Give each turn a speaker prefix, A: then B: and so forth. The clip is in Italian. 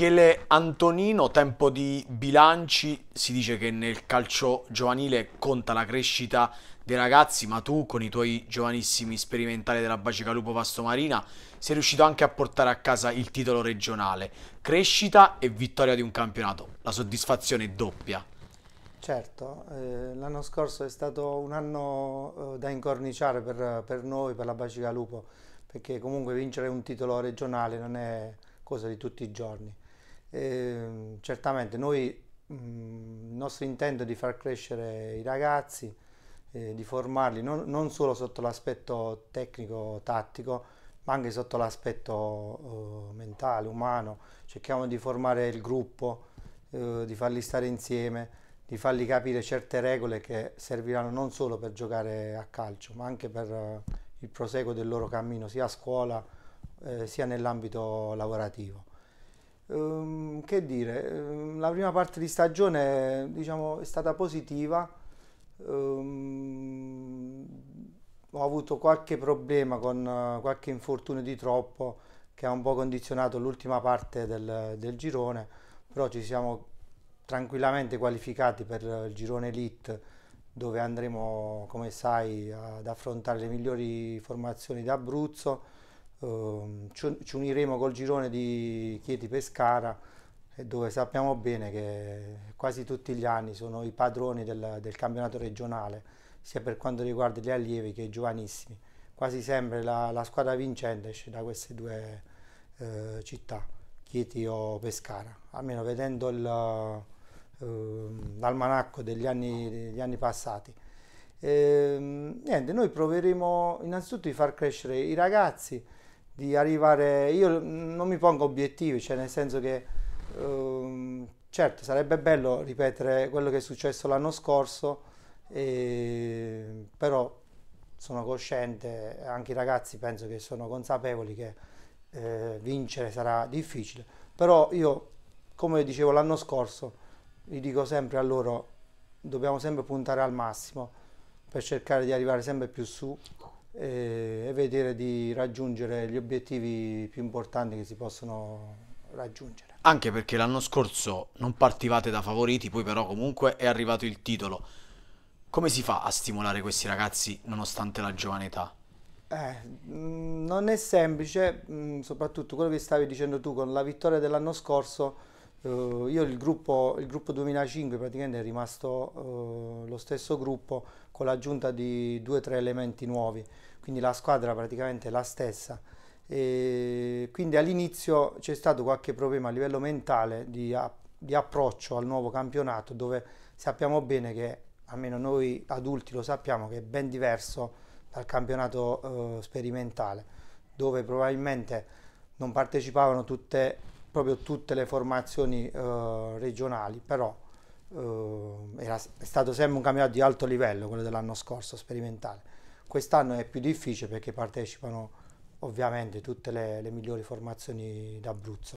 A: Michele Antonino, tempo di bilanci, si dice che nel calcio giovanile conta la crescita dei ragazzi, ma tu con i tuoi giovanissimi sperimentali della Bacica Lupo Marina sei riuscito anche a portare a casa il titolo regionale, crescita e vittoria di un campionato, la soddisfazione è doppia.
B: Certo, eh, l'anno scorso è stato un anno eh, da incorniciare per, per noi, per la Bacica Lupo, perché comunque vincere un titolo regionale non è cosa di tutti i giorni. Eh, certamente noi, mhmm, il nostro intento è di far crescere i ragazzi, eh, di formarli non, non solo sotto l'aspetto tecnico-tattico, ma anche sotto l'aspetto eh, mentale, umano. Cerchiamo di formare il gruppo, eh, di farli stare insieme, di fargli capire certe regole che serviranno non solo per giocare a calcio, ma anche per eh, il proseguo del loro cammino, sia a scuola eh, sia nell'ambito lavorativo. Ehm, che dire, ehm, la prima parte di stagione diciamo, è stata positiva, ehm, ho avuto qualche problema con eh, qualche infortunio di troppo che ha un po' condizionato l'ultima parte del, del girone, però ci siamo tranquillamente qualificati per il girone elite dove andremo, come sai, ad affrontare le migliori formazioni d'Abruzzo eh, ci uniremo col girone di Chieti-Pescara eh, dove sappiamo bene che quasi tutti gli anni sono i padroni del, del campionato regionale sia per quanto riguarda gli allievi che i giovanissimi quasi sempre la, la squadra vincente esce da queste due eh, città Chieti o Pescara almeno vedendo il, ehm, l'almanacco degli anni, degli anni passati. E, ehm, niente, noi proveremo innanzitutto di far crescere i ragazzi di arrivare... Io non mi pongo obiettivi, cioè nel senso che... Ehm, certo, sarebbe bello ripetere quello che è successo l'anno scorso, eh, però sono cosciente, anche i ragazzi penso che sono consapevoli che eh, vincere sarà difficile, però io, come dicevo l'anno scorso, gli dico sempre a loro, dobbiamo sempre puntare al massimo per cercare di arrivare sempre più su eh, e, vedere di raggiungere gli obiettivi più importanti che si possono raggiungere.
A: Anche perché l'anno scorso non partivate da favoriti, poi però comunque è arrivato il titolo. Come si fa a stimolare questi ragazzi nonostante la giovane età?
B: Eh, mm, non è semplice, mm, soprattutto quello che stavi dicendo tu con la vittoria dell'anno scorso Uh, io il gruppo, il gruppo, 2005 praticamente è rimasto uh, lo stesso gruppo con l'aggiunta di due o tre elementi nuovi, quindi la squadra praticamente è la stessa. E quindi all'inizio c'è stato qualche problema a livello mentale di, di, approccio al nuovo campionato dove sappiamo bene che, almeno noi adulti lo sappiamo, che è ben diverso dal campionato uh, sperimentale dove probabilmente non partecipavano tutte proprio tutte le formazioni eh, regionali, però eh, era, è stato sempre un campionato di alto livello, quello dell'anno scorso, sperimentale. Quest'anno è più difficile perché partecipano ovviamente tutte le, le migliori formazioni d'Abruzzo.